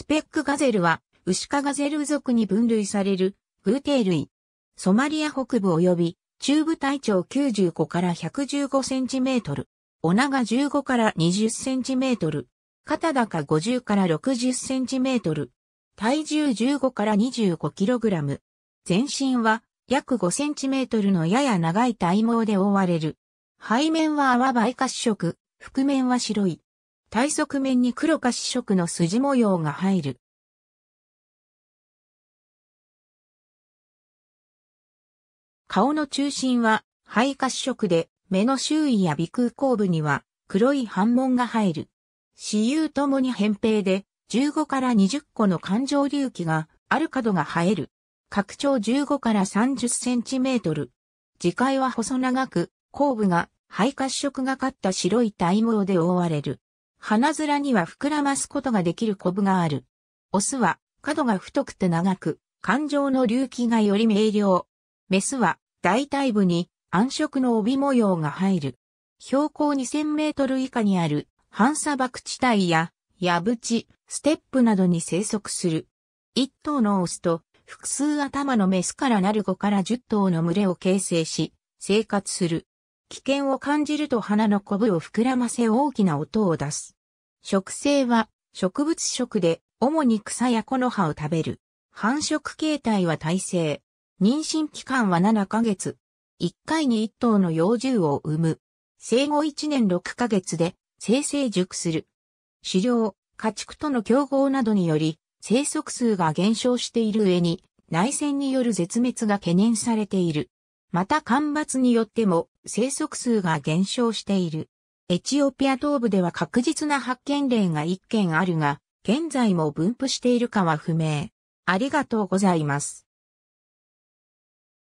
スペックガゼルは、ウシカガゼル族に分類される、偶蹄類。ソマリア北部及び、中部体長95から115センチメートル。お長15から20センチメートル。肩高50から60センチメートル。体重15から25キログラム。全身は約5センチメートルのやや長い体毛で覆われる。背面は泡ば褐色、覆面は白い。体側面に黒か主色の筋模様が入る。顔の中心は肺褐色で、目の周囲や鼻腔後部には黒い斑紋が入る。死有ともに扁平で、15から20個の環状隆起がある角が生える。拡張15から30センチメートル。次回は細長く、後部が肺褐色がかった白い体毛で覆われる。花面には膨らますことができるコブがある。オスは角が太くて長く、感情の隆起がより明瞭。メスは大体部に暗色の帯模様が入る。標高2000メートル以下にある半砂漠地帯や、矢淵、ステップなどに生息する。一頭のオスと複数頭のメスからなる5から10頭の群れを形成し、生活する。危険を感じると鼻のコブを膨らませ大きな音を出す。食性は植物食で主に草や木の葉を食べる。繁殖形態は耐性。妊娠期間は7ヶ月。1回に1頭の幼獣を産む。生後1年6ヶ月で生成熟する。飼料、家畜との競合などにより生息数が減少している上に内戦による絶滅が懸念されている。また干ばつによっても生息数が減少している。エチオピア東部では確実な発見例が1件あるが、現在も分布しているかは不明。ありがとうございます。